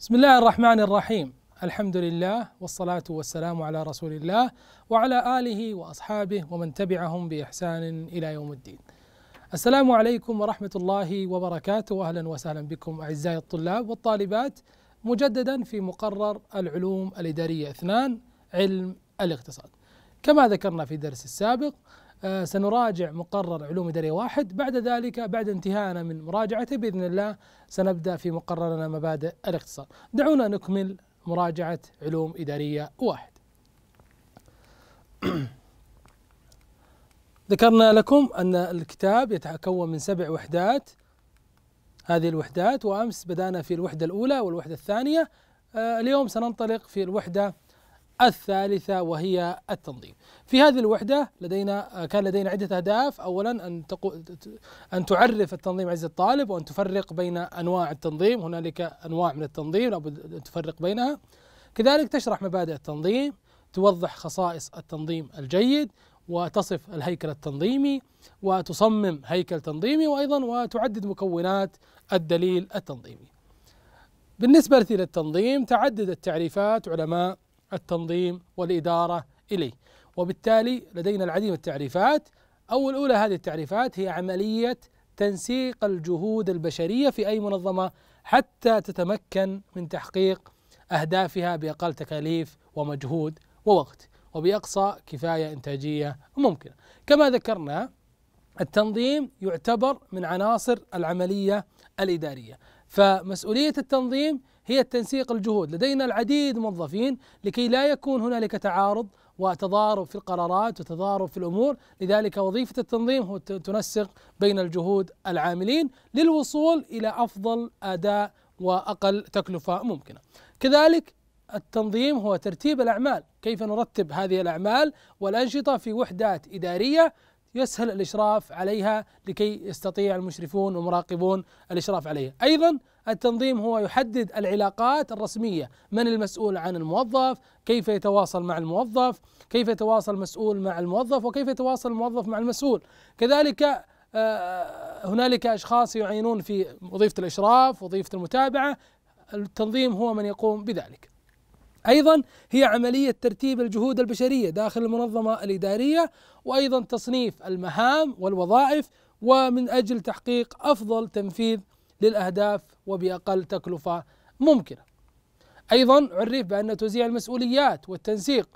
بسم الله الرحمن الرحيم الحمد لله والصلاة والسلام على رسول الله وعلى آله وأصحابه ومن تبعهم بإحسان إلى يوم الدين السلام عليكم ورحمة الله وبركاته أهلا وسهلا بكم أعزائي الطلاب والطالبات مجددا في مقرر العلوم الإدارية اثنان علم الاقتصاد كما ذكرنا في الدرس السابق آه، سنراجع مقرر علوم إدارية واحد بعد ذلك بعد انتهائنا من مراجعته بإذن الله سنبدأ في مقررنا مبادئ الاقتصاد دعونا نكمل مراجعة علوم إدارية واحد ذكرنا لكم أن الكتاب يتكون من سبع وحدات هذه الوحدات وأمس بدأنا في الوحدة الأولى والوحدة الثانية آه، اليوم سننطلق في الوحدة الثالثة وهي التنظيم في هذه الوحدة لدينا كان لدينا عدة أهداف أولا أن أن تعرف التنظيم عز الطالب وأن تفرق بين أنواع التنظيم هنالك أنواع من التنظيم لابد أن تفرق بينها كذلك تشرح مبادئ التنظيم توضح خصائص التنظيم الجيد وتصف الهيكل التنظيمي وتصمم هيكل تنظيمي وأيضا وتعدد مكونات الدليل التنظيمي بالنسبة للتنظيم تعددت تعريفات علماء التنظيم والإدارة إليه وبالتالي لدينا العديد من التعريفات أول أولى هذه التعريفات هي عملية تنسيق الجهود البشرية في أي منظمة حتى تتمكن من تحقيق أهدافها بأقل تكاليف ومجهود ووقت وبأقصى كفاية إنتاجية ممكنة كما ذكرنا التنظيم يعتبر من عناصر العملية الإدارية فمسؤولية التنظيم هي التنسيق الجهود لدينا العديد موظفين لكي لا يكون هنالك تعارض وتضارب في القرارات وتضارب في الامور، لذلك وظيفه التنظيم هو تنسق بين الجهود العاملين للوصول الى افضل اداء واقل تكلفه ممكنه. كذلك التنظيم هو ترتيب الاعمال، كيف نرتب هذه الاعمال والانشطه في وحدات اداريه يسهل الاشراف عليها لكي يستطيع المشرفون والمراقبون الاشراف عليها، ايضا التنظيم هو يحدد العلاقات الرسميه من المسؤول عن الموظف كيف يتواصل مع الموظف كيف يتواصل المسؤول مع الموظف وكيف يتواصل الموظف مع المسؤول كذلك آه، هنالك اشخاص يعينون في وظيفه الاشراف وظيفه المتابعه التنظيم هو من يقوم بذلك ايضا هي عمليه ترتيب الجهود البشريه داخل المنظمه الاداريه وايضا تصنيف المهام والوظائف ومن اجل تحقيق افضل تنفيذ للأهداف وبأقل تكلفة ممكنة أيضا عرف بأن توزيع المسؤوليات والتنسيق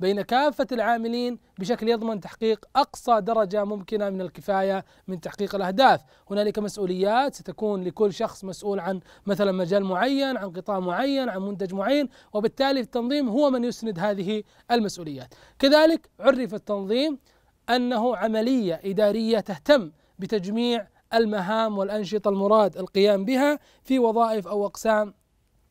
بين كافة العاملين بشكل يضمن تحقيق أقصى درجة ممكنة من الكفاية من تحقيق الأهداف هنالك مسؤوليات ستكون لكل شخص مسؤول عن مثلا مجال معين عن قطاع معين عن منتج معين وبالتالي التنظيم هو من يسند هذه المسؤوليات كذلك عرف التنظيم أنه عملية إدارية تهتم بتجميع المهام والأنشطة المراد القيام بها في وظائف أو أقسام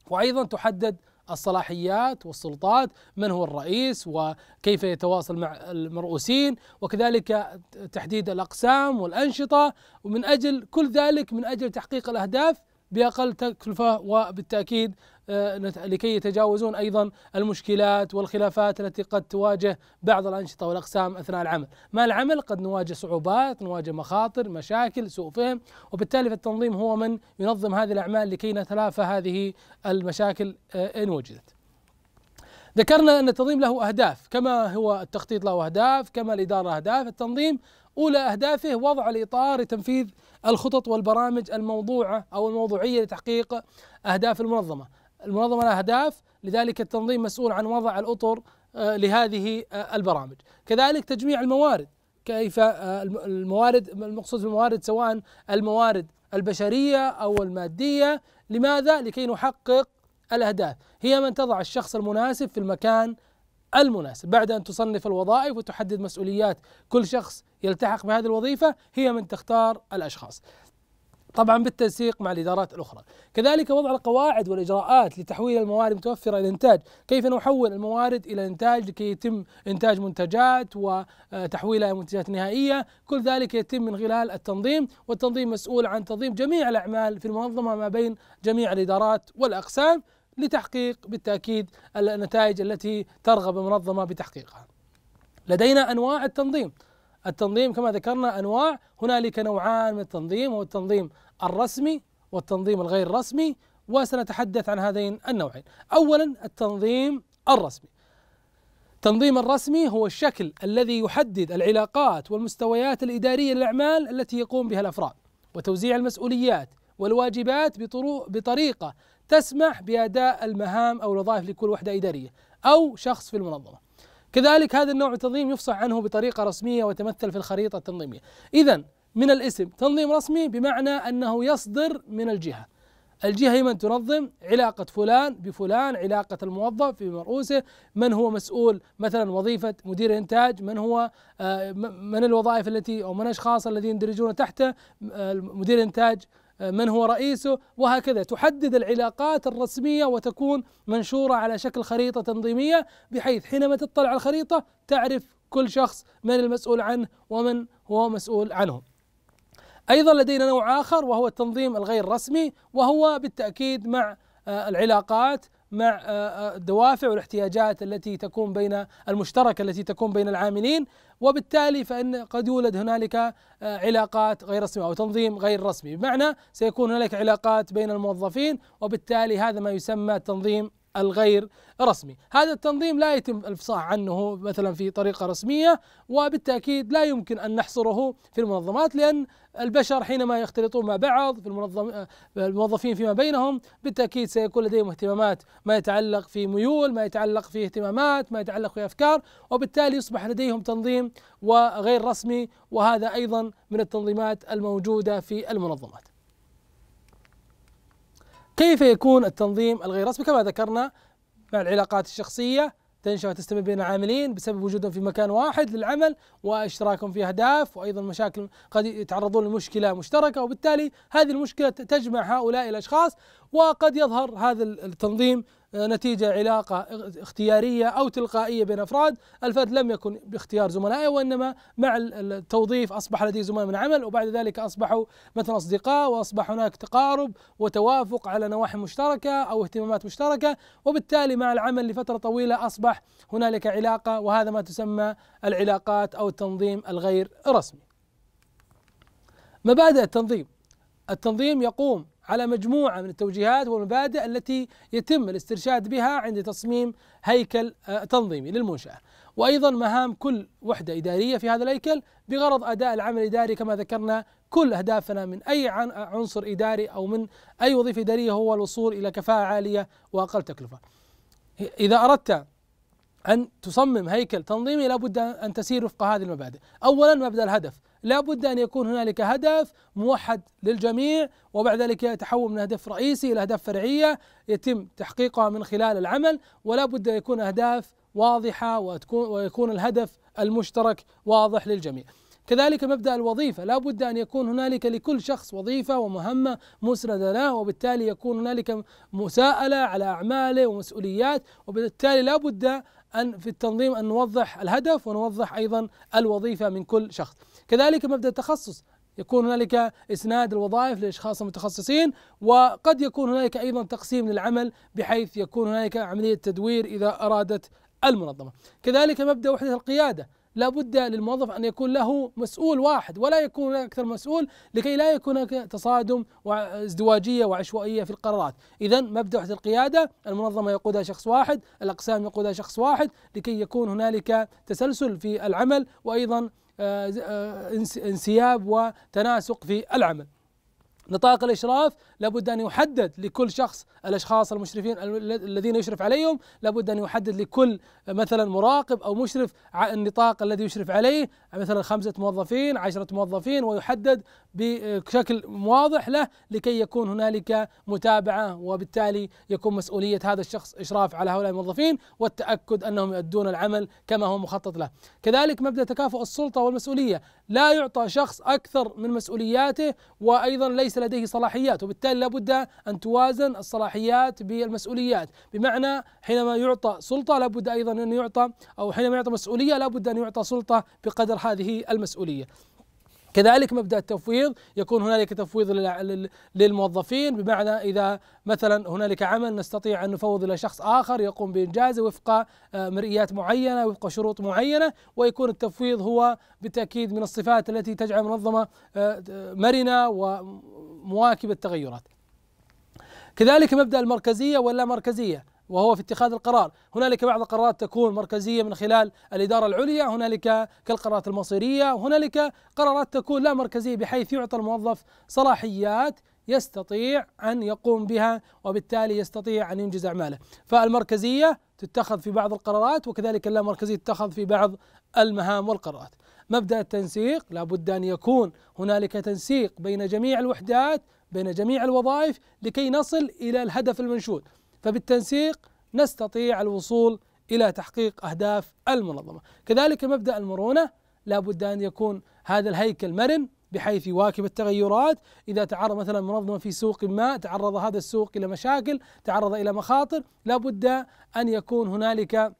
وأيضا تحدد الصلاحيات والسلطات من هو الرئيس وكيف يتواصل مع المرؤوسين وكذلك تحديد الأقسام والأنشطة ومن أجل كل ذلك من أجل تحقيق الأهداف باقل تكلفه وبالتاكيد آه، لكي يتجاوزون ايضا المشكلات والخلافات التي قد تواجه بعض الانشطه والاقسام اثناء العمل، مع العمل قد نواجه صعوبات، نواجه مخاطر، مشاكل، سوء فهم، وبالتالي فالتنظيم هو من ينظم هذه الاعمال لكي نتلافى هذه المشاكل آه، ان وجدت. ذكرنا ان التنظيم له اهداف، كما هو التخطيط له اهداف، كما الاداره اهداف، التنظيم اولى اهدافه وضع الاطار لتنفيذ الخطط والبرامج الموضوعة أو الموضوعية لتحقيق أهداف المنظمة المنظمة لها أهداف لذلك التنظيم مسؤول عن وضع الأطر آه، لهذه آه، البرامج كذلك تجميع الموارد كيف آه، الموارد المقصود بالموارد سواء الموارد البشرية أو المادية لماذا؟ لكي نحقق الأهداف هي من تضع الشخص المناسب في المكان المناسب بعد أن تصنف الوظائف وتحدد مسؤوليات كل شخص يلتحق بهذه الوظيفة هي من تختار الأشخاص طبعا بالتنسيق مع الادارات الاخرى، كذلك وضع القواعد والاجراءات لتحويل الموارد المتوفره الى انتاج، كيف نحول الموارد الى انتاج لكي يتم انتاج منتجات وتحويلها الى منتجات نهائيه، كل ذلك يتم من خلال التنظيم، والتنظيم مسؤول عن تنظيم جميع الاعمال في المنظمه ما بين جميع الادارات والاقسام لتحقيق بالتاكيد النتائج التي ترغب المنظمه بتحقيقها. لدينا انواع التنظيم، التنظيم كما ذكرنا أنواع هنالك نوعان من التنظيم هو التنظيم الرسمي والتنظيم الغير رسمي وسنتحدث عن هذين النوعين أولا التنظيم الرسمي التنظيم الرسمي هو الشكل الذي يحدد العلاقات والمستويات الإدارية للأعمال التي يقوم بها الأفراد وتوزيع المسؤوليات والواجبات بطريقة تسمح بأداء المهام أو الوظائف لكل وحدة إدارية أو شخص في المنظمة كذلك هذا النوع من التنظيم يفصح عنه بطريقة رسمية وتمثل في الخريطة التنظيمية إذا من الاسم تنظيم رسمي بمعنى أنه يصدر من الجهة الجهة هي من تنظم علاقة فلان بفلان علاقة الموظف بمرؤوسه من هو مسؤول مثلا وظيفة مدير إنتاج من هو آه، من الوظائف التي أو من الأشخاص الذين يندرجون تحته آه، مدير إنتاج من هو رئيسه وهكذا تحدد العلاقات الرسمية وتكون منشورة على شكل خريطة تنظيمية بحيث حينما تطلع على الخريطة تعرف كل شخص من المسؤول عنه ومن هو مسؤول عنه أيضا لدينا نوع آخر وهو التنظيم الغير رسمي وهو بالتأكيد مع آه، العلاقات مع آه، آه، الدوافع والاحتياجات التي تكون بين المشتركه التي تكون بين العاملين وبالتالي فان قد يولد هنالك آه، علاقات غير رسميه او تنظيم غير رسمي بمعنى سيكون هنالك علاقات بين الموظفين وبالتالي هذا ما يسمى تنظيم الغير رسمي هذا التنظيم لا يتم الافصاح عنه مثلا في طريقه رسميه وبالتاكيد لا يمكن ان نحصره في المنظمات لان البشر حينما يختلطون مع بعض في المنظم الموظفين فيما بينهم بالتاكيد سيكون لديهم اهتمامات ما يتعلق في ميول ما يتعلق في اهتمامات ما يتعلق في افكار وبالتالي يصبح لديهم تنظيم وغير رسمي وهذا ايضا من التنظيمات الموجوده في المنظمات كيف يكون التنظيم الغير رسمي كما ذكرنا مع العلاقات الشخصية تنشأ وتستمر بين العاملين بسبب وجودهم في مكان واحد للعمل واشتراكهم في أهداف وأيضا مشاكل قد يتعرضون لمشكلة مشتركة وبالتالي هذه المشكلة تجمع هؤلاء الأشخاص وقد يظهر هذا التنظيم آه، نتيجة علاقة اختيارية أو تلقائية بين أفراد الفرد لم يكن باختيار زملائه وإنما مع التوظيف أصبح لديه زملاء من عمل وبعد ذلك أصبحوا مثلا أصدقاء وأصبح هناك تقارب وتوافق على نواحي مشتركة أو اهتمامات مشتركة وبالتالي مع العمل لفترة طويلة أصبح هنالك علاقة وهذا ما تسمى العلاقات أو التنظيم الغير رسمي مبادئ التنظيم التنظيم يقوم على مجموعه من التوجيهات والمبادئ التي يتم الاسترشاد بها عند تصميم هيكل آه، تنظيمي للمنشاه. وايضا مهام كل وحده اداريه في هذا الهيكل بغرض اداء العمل الاداري كما ذكرنا كل اهدافنا من اي آه، عنصر اداري او من اي وظيفه اداريه هو الوصول الى كفاءه عاليه واقل تكلفه. اذا اردت أن تصمم هيكل تنظيمي لابد أن تسير وفق هذه المبادئ أولا مبدأ الهدف لا بد أن يكون هنالك هدف موحد للجميع وبعد ذلك يتحول من هدف رئيسي إلى أهداف فرعية يتم تحقيقها من خلال العمل ولا بد يكون أهداف واضحة وتكون ويكون الهدف المشترك واضح للجميع كذلك مبدا الوظيفه لا بد ان يكون هنالك لكل شخص وظيفه ومهمه مسنده له وبالتالي يكون هنالك مساءله على اعماله ومسؤوليات وبالتالي لا بد أن في التنظيم أن نوضح الهدف ونوضح أيضا الوظيفة من كل شخص كذلك مبدأ التخصص يكون هنالك اسناد الوظائف لاشخاص متخصصين وقد يكون هنالك ايضا تقسيم للعمل بحيث يكون هنالك عمليه تدوير اذا ارادت المنظمه. كذلك مبدا وحده القياده لابد للموظف أن يكون له مسؤول واحد ولا يكون أكثر مسؤول لكي لا يكون هناك تصادم وازدواجية وعشوائية في القرارات إذا مبدأ وحدة القيادة المنظمة يقودها شخص واحد الأقسام يقودها شخص واحد لكي يكون هنالك تسلسل في العمل وأيضا آه، آه، انسياب وتناسق في العمل نطاق الاشراف لابد ان يحدد لكل شخص الاشخاص المشرفين الذين يشرف عليهم لابد ان يحدد لكل مثلا مراقب او مشرف النطاق الذي يشرف عليه مثلا خمسه موظفين عشره موظفين ويحدد بشكل واضح له لكي يكون هنالك متابعه وبالتالي يكون مسؤوليه هذا الشخص اشراف على هؤلاء الموظفين والتاكد انهم يؤدون العمل كما هو مخطط له. كذلك مبدا تكافؤ السلطه والمسؤوليه، لا يعطى شخص اكثر من مسؤولياته وايضا ليس لديه صلاحيات وبالتالي لابد ان توازن الصلاحيات بالمسؤوليات، بمعنى حينما يعطى سلطه لابد ايضا ان يعطى او حينما يعطى مسؤوليه لابد ان يعطى سلطه بقدر هذه المسؤوليه. كذلك مبدا التفويض يكون هنالك تفويض للموظفين بمعنى اذا مثلا هنالك عمل نستطيع ان نفوض الى شخص اخر يقوم بانجازه وفق آه، مرئيات معينه وفق شروط معينه ويكون التفويض هو بالتاكيد من الصفات التي تجعل المنظمه آه، مرنه ومواكبه التغيرات. كذلك مبدا المركزيه واللا مركزيه وهو في اتخاذ القرار هنالك بعض القرارات تكون مركزية من خلال الإدارة العليا هنالك كالقرارات المصيرية هنالك قرارات تكون لا مركزية بحيث يعطى الموظف صلاحيات يستطيع أن يقوم بها وبالتالي يستطيع أن ينجز أعماله فالمركزية تتخذ في بعض القرارات وكذلك اللامركزية تتخذ في بعض المهام والقرارات مبدأ التنسيق لابد أن يكون هنالك تنسيق بين جميع الوحدات بين جميع الوظائف لكي نصل إلى الهدف المنشود فبالتنسيق نستطيع الوصول إلى تحقيق أهداف المنظمة كذلك مبدأ المرونة لابد أن يكون هذا الهيكل مرن بحيث يواكب التغيرات إذا تعرض مثلا منظمة في سوق ما تعرض هذا السوق إلى مشاكل تعرض إلى مخاطر لابد أن يكون هنالك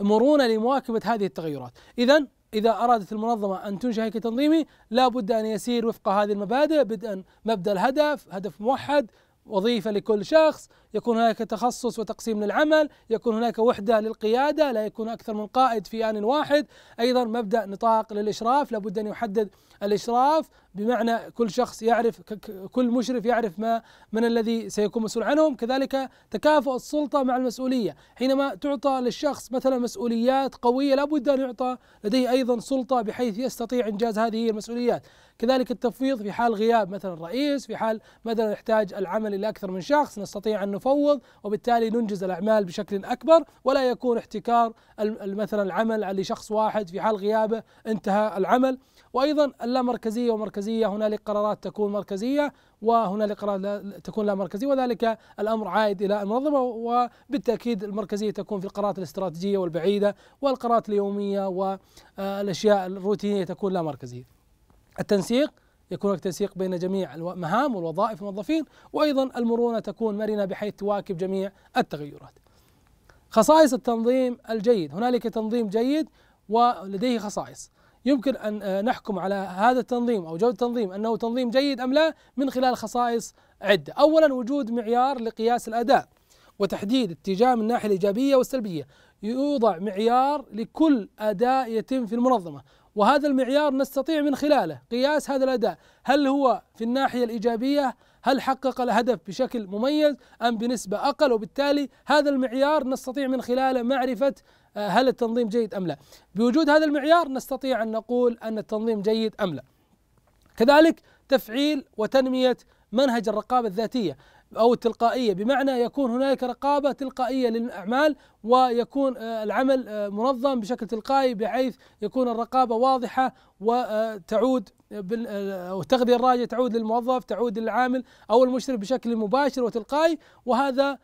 مرونة لمواكبة هذه التغيرات إذا إذا أرادت المنظمة أن تنشأ هيكل تنظيمي لابد أن يسير وفق هذه المبادئ بدءا مبدأ الهدف هدف موحد وظيفة لكل شخص يكون هناك تخصص وتقسيم للعمل يكون هناك وحدة للقيادة لا يكون أكثر من قائد في آن واحد أيضا مبدأ نطاق للإشراف لابد أن يحدد الإشراف بمعنى كل شخص يعرف كل مشرف يعرف ما من الذي سيكون مسؤول عنهم كذلك تكافؤ السلطة مع المسؤولية حينما تعطى للشخص مثلا مسؤوليات قوية لابد أن يعطى لديه أيضا سلطة بحيث يستطيع إنجاز هذه المسؤوليات كذلك التفويض في حال غياب مثلا الرئيس في حال مثلا يحتاج العمل إلى أكثر من شخص نستطيع أن تفوض وبالتالي ننجز الأعمال بشكل أكبر ولا يكون احتكار مثلا العمل لشخص واحد في حال غيابه انتهى العمل وأيضا اللامركزية ومركزية هنالك قرارات تكون مركزية وهنالك قرارات تكون لا مركزية وذلك الأمر عائد إلى المنظمة وبالتأكيد المركزية تكون في القرارات الاستراتيجية والبعيدة والقرارات اليومية والأشياء الروتينية تكون لا مركزية التنسيق يكون هناك تنسيق بين جميع المهام والوظائف الموظفين وأيضا المرونة تكون مرنة بحيث تواكب جميع التغيرات خصائص التنظيم الجيد هنالك تنظيم جيد ولديه خصائص يمكن أن آه، نحكم على هذا التنظيم أو جودة التنظيم أنه تنظيم جيد أم لا من خلال خصائص عدة أولا وجود معيار لقياس الأداء وتحديد اتجاه من الناحية الإيجابية والسلبية يوضع معيار لكل أداء يتم في المنظمة وهذا المعيار نستطيع من خلاله قياس هذا الاداء هل هو في الناحيه الايجابيه هل حقق الهدف بشكل مميز ام بنسبه اقل وبالتالي هذا المعيار نستطيع من خلاله معرفه آه، هل التنظيم جيد ام لا بوجود هذا المعيار نستطيع ان نقول ان التنظيم جيد ام لا كذلك تفعيل وتنميه منهج الرقابه الذاتيه أو التلقائية بمعنى يكون هناك رقابة تلقائية للأعمال ويكون آه، العمل آه، منظم بشكل تلقائي بحيث يكون الرقابة واضحة وتعود آه، والتغذية الراجعة تعود للموظف تعود للعامل أو المشرف بشكل مباشر وتلقائي وهذا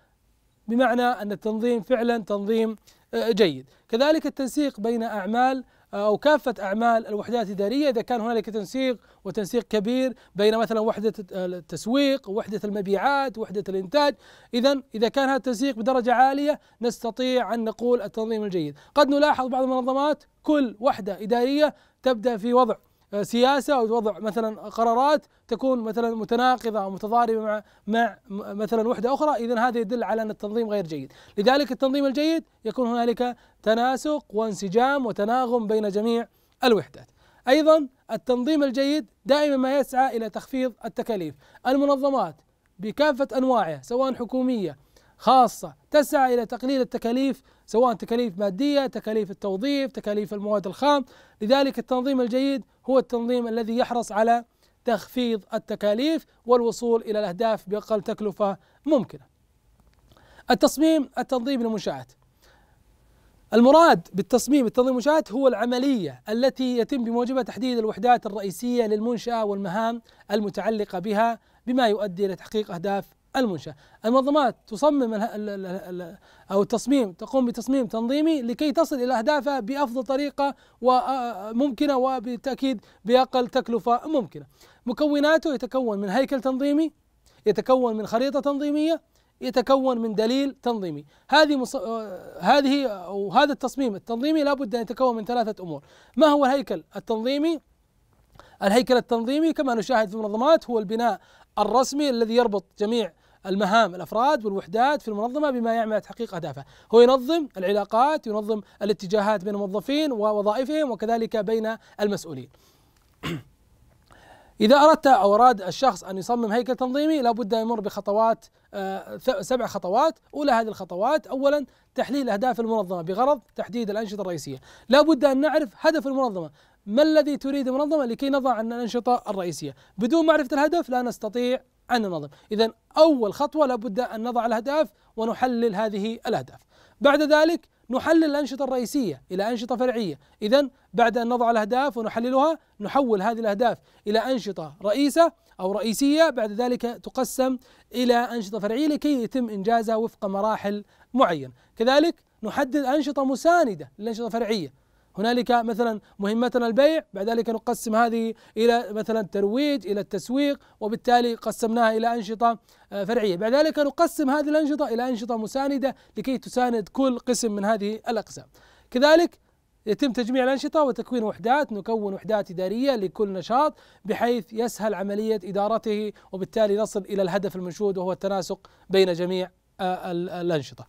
بمعنى أن التنظيم فعلا تنظيم جيد كذلك التنسيق بين أعمال آه، أو كافة أعمال الوحدات الإدارية إذا كان هنالك تنسيق وتنسيق كبير بين مثلا وحدة التسويق ووحدة المبيعات وحدة الإنتاج إذا إذا كان هذا التنسيق بدرجة عالية نستطيع أن نقول التنظيم الجيد قد نلاحظ بعض المنظمات كل وحدة إدارية تبدأ في وضع آه، سياسه او وضع مثلا قرارات تكون مثلا متناقضه او متضاربه مع مع مثلا وحده اخرى اذا هذا يدل على ان التنظيم غير جيد لذلك التنظيم الجيد يكون هنالك تناسق وانسجام وتناغم بين جميع الوحدات ايضا التنظيم الجيد دائما ما يسعى الى تخفيض التكاليف المنظمات بكافه انواعها سواء حكوميه خاصة تسعى إلى تقليل التكاليف سواء تكاليف مادية تكاليف التوظيف تكاليف المواد الخام لذلك التنظيم الجيد هو التنظيم الذي يحرص على تخفيض التكاليف والوصول إلى الأهداف بأقل تكلفة ممكنة التصميم التنظيم للمنشآت المراد بالتصميم التنظيم المنشآت هو العملية التي يتم بموجبها تحديد الوحدات الرئيسية للمنشأة والمهام المتعلقة بها بما يؤدي إلى تحقيق أهداف المنشأة المنظمات تصمم الـ الـ الـ أو التصميم تقوم بتصميم تنظيمي لكي تصل إلى أهدافها بأفضل طريقة ممكنة وبالتأكيد بأقل تكلفة ممكنة مكوناته يتكون من هيكل تنظيمي يتكون من خريطة تنظيمية يتكون من دليل تنظيمي هذه مص... هذه أو هذا التصميم التنظيمي لابد أن يتكون من ثلاثة أمور ما هو الهيكل التنظيمي الهيكل التنظيمي كما نشاهد في المنظمات هو البناء الرسمي الذي يربط جميع المهام الافراد والوحدات في المنظمه بما يعمل على تحقيق اهدافها، هو ينظم العلاقات، ينظم الاتجاهات بين الموظفين ووظائفهم وكذلك بين المسؤولين. إذا أردت أو أراد الشخص أن يصمم هيكل تنظيمي لابد أن يمر بخطوات آه، سبع خطوات أولى هذه الخطوات أولا تحليل أهداف المنظمة بغرض تحديد الأنشطة الرئيسية لابد أن نعرف هدف المنظمة ما الذي تريد المنظمة لكي نضع عن الأنشطة الرئيسية بدون معرفة الهدف لا نستطيع عن النظم إذا أول خطوة لابد أن نضع الأهداف ونحلل هذه الأهداف بعد ذلك نحلل الأنشطة الرئيسية إلى أنشطة فرعية إذا بعد أن نضع الأهداف ونحللها نحول هذه الأهداف إلى أنشطة رئيسة أو رئيسية بعد ذلك تقسم إلى أنشطة فرعية لكي يتم إنجازها وفق مراحل معينة كذلك نحدد أنشطة مساندة للأنشطة الفرعية هنالك مثلا مهمتنا البيع بعد ذلك نقسم هذه الى مثلا ترويج الى التسويق وبالتالي قسمناها الى انشطه آه، فرعيه بعد ذلك نقسم هذه الانشطه الى انشطه مسانده لكي تساند كل قسم من هذه الاقسام كذلك يتم تجميع الأنشطة وتكوين وحدات نكون وحدات إدارية لكل نشاط بحيث يسهل عملية إدارته وبالتالي نصل إلى الهدف المنشود وهو التناسق بين جميع آه، الأنشطة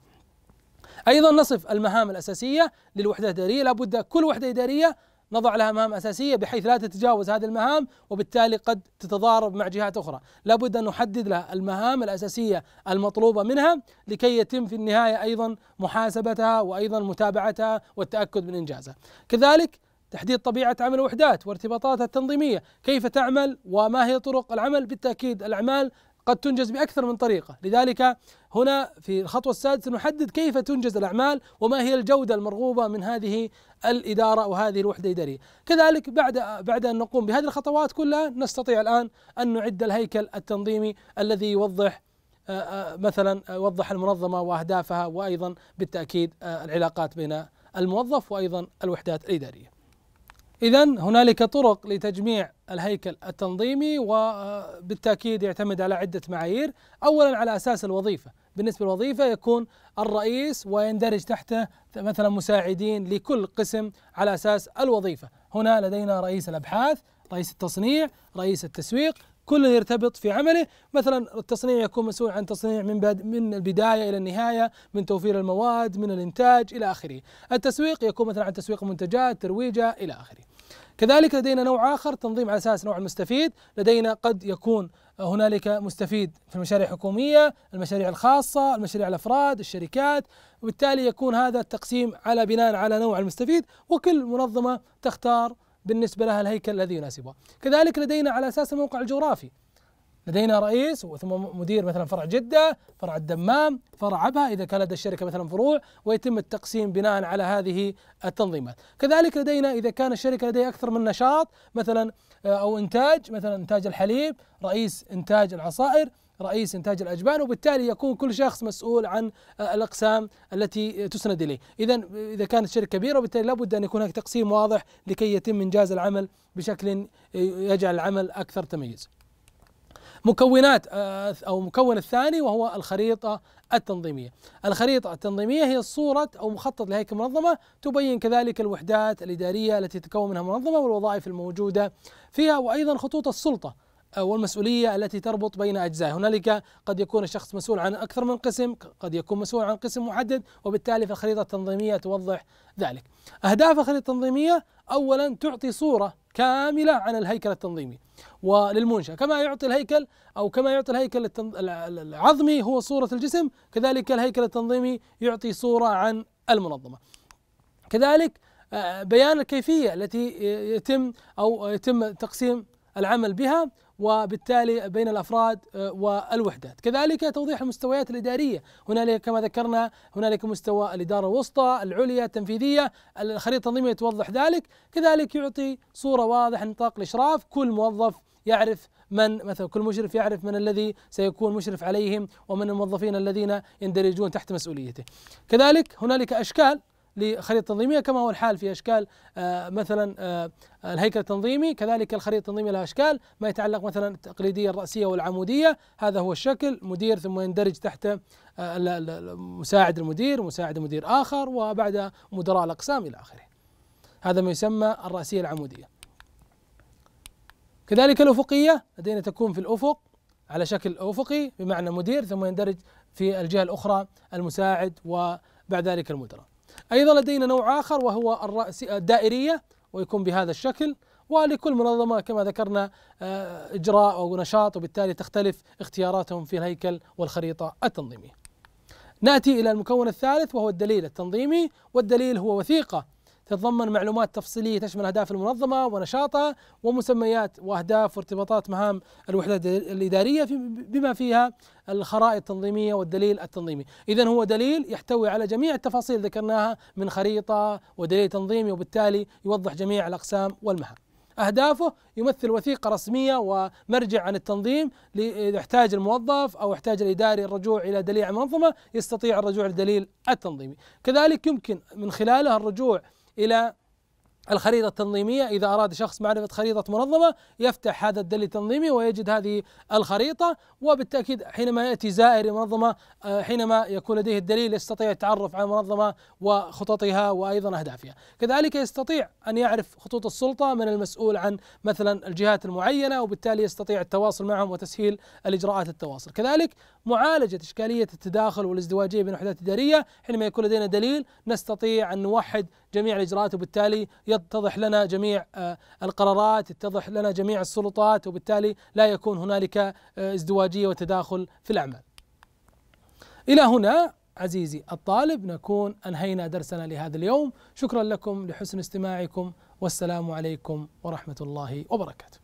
أيضا نصف المهام الأساسية للوحدة الإدارية لابد كل وحدة إدارية نضع لها مهام أساسية بحيث لا تتجاوز هذه المهام وبالتالي قد تتضارب مع جهات أخرى لابد أن نحدد لها المهام الأساسية المطلوبة منها لكي يتم في النهاية أيضا محاسبتها وأيضا متابعتها والتأكد من إنجازها كذلك تحديد طبيعة عمل الوحدات وارتباطاتها التنظيمية كيف تعمل وما هي طرق العمل بالتأكيد الأعمال قد تنجز باكثر من طريقه، لذلك هنا في الخطوه السادسه نحدد كيف تنجز الاعمال وما هي الجوده المرغوبه من هذه الاداره وهذه الوحده الاداريه، كذلك بعد بعد ان نقوم بهذه الخطوات كلها نستطيع الان ان نعد الهيكل التنظيمي الذي يوضح آه، آه، مثلا آه، وضح المنظمه واهدافها وايضا بالتاكيد العلاقات بين الموظف وايضا الوحدات الاداريه. إذا هنالك طرق لتجميع الهيكل التنظيمي وبالتأكيد آه، يعتمد على عدة معايير أولا على أساس الوظيفة بالنسبة للوظيفة يكون الرئيس ويندرج تحته مثلا مساعدين لكل قسم على أساس الوظيفة هنا لدينا رئيس الأبحاث رئيس التصنيع رئيس التسويق كل يرتبط في عمله مثلا التصنيع يكون مسؤول عن تصنيع من بد... من البدايه الى النهايه من توفير المواد من الانتاج الى اخره التسويق يكون مثلا عن تسويق المنتجات ترويجها الى اخره كذلك لدينا نوع اخر تنظيم على اساس نوع المستفيد لدينا قد يكون هنالك مستفيد في المشاريع الحكوميه المشاريع الخاصه المشاريع الافراد الشركات وبالتالي يكون هذا التقسيم على بناء على نوع المستفيد وكل منظمه تختار بالنسبة لها الهيكل الذي يناسبها كذلك لدينا على أساس الموقع الجغرافي لدينا رئيس ثم مدير مثلا فرع جدة فرع الدمام فرع عبها إذا كان لدى الشركة مثلا فروع ويتم التقسيم بناء على هذه التنظيمات كذلك لدينا إذا كان الشركة لديها أكثر من نشاط مثلا آه، أو إنتاج مثلا إنتاج الحليب رئيس إنتاج العصائر رئيس إنتاج الأجبان وبالتالي يكون كل شخص مسؤول عن آه، الأقسام التي تسند إليه إذا إذا كانت شركة كبيرة وبالتالي لابد أن يكون هناك تقسيم واضح لكي يتم إنجاز العمل بشكل آه، يجعل العمل أكثر تميز مكونات آه، او مكون الثاني وهو الخريطه التنظيميه. الخريطه التنظيميه هي صوره او مخطط لهيكل منظمه تبين كذلك الوحدات الاداريه التي تتكون منها المنظمه والوظائف الموجوده فيها وايضا خطوط السلطه والمسؤولية التي تربط بين أجزاء هنالك قد يكون الشخص مسؤول عن أكثر من قسم قد يكون مسؤول عن قسم محدد وبالتالي فالخريطة التنظيمية توضح ذلك أهداف الخريطة التنظيمية أولا تعطي صورة كاملة عن الهيكل التنظيمي وللمنشاه، كما يعطي الهيكل أو كما يعطي الهيكل العظمي هو صورة الجسم كذلك الهيكل التنظيمي يعطي صورة عن المنظمة كذلك آه، بيان الكيفية التي يتم أو يتم تقسيم العمل بها وبالتالي بين الافراد آه، والوحدات، كذلك توضيح المستويات الاداريه، هنالك كما ذكرنا هنالك مستوى الاداره الوسطى، العليا، التنفيذيه، الخريطه التنظيميه توضح ذلك، كذلك يعطي صوره واضحه نطاق الاشراف، كل موظف يعرف من مثلا كل مشرف يعرف من الذي سيكون مشرف عليهم ومن الموظفين الذين يندرجون تحت مسؤوليته. كذلك هنالك اشكال لخريطة تنظيمية كما هو الحال في أشكال آه، مثلا آه، الهيكل التنظيمي كذلك الخريطة التنظيمية لها أشكال ما يتعلق مثلا التقليدية الرأسية والعمودية هذا هو الشكل مدير ثم يندرج تحت آه، مساعد المدير ومساعد مدير آخر وبعد مدراء الأقسام إلى آخره هذا ما يسمى الرأسية العمودية كذلك الأفقية لدينا تكون في الأفق على شكل أفقي بمعنى مدير ثم يندرج في الجهة الأخرى المساعد وبعد ذلك المدراء أيضا لدينا نوع آخر وهو الرأس الدائرية ويكون بهذا الشكل ولكل منظمة كما ذكرنا آه، إجراء أو نشاط وبالتالي تختلف اختياراتهم في الهيكل والخريطة التنظيمية نأتي إلى المكون الثالث وهو الدليل التنظيمي والدليل هو وثيقة تتضمن معلومات تفصيلية تشمل أهداف المنظمة ونشاطها ومسميات وأهداف وارتباطات مهام الوحدات الإدارية بما فيها الخرائط التنظيمية والدليل التنظيمي إذا هو دليل يحتوي على جميع التفاصيل ذكرناها من خريطة ودليل تنظيمي وبالتالي يوضح جميع الأقسام والمهام أهدافه يمثل وثيقة رسمية ومرجع عن التنظيم يحتاج الموظف أو يحتاج الإداري الرجوع إلى دليل المنظمة يستطيع الرجوع للدليل التنظيمي كذلك يمكن من خلاله الرجوع إلى الخريطة التنظيمية إذا أراد شخص معرفة خريطة منظمة يفتح هذا الدليل التنظيمي ويجد هذه الخريطة وبالتأكيد حينما يأتي زائر منظمة آه، حينما يكون لديه الدليل يستطيع التعرف على المنظمة وخططها وأيضا أهدافها كذلك يستطيع أن يعرف خطوط السلطة من المسؤول عن مثلا الجهات المعينة وبالتالي يستطيع التواصل معهم وتسهيل الإجراءات التواصل كذلك معالجة إشكالية التداخل والازدواجية بين الوحدات الإدارية حينما يكون لدينا دليل نستطيع أن نوحد جميع الإجراءات وبالتالي يتضح لنا جميع آه، القرارات يتضح لنا جميع السلطات وبالتالي لا يكون هنالك آه، ازدواجية وتداخل في الأعمال إلى هنا عزيزي الطالب نكون أنهينا درسنا لهذا اليوم شكرا لكم لحسن استماعكم والسلام عليكم ورحمة الله وبركاته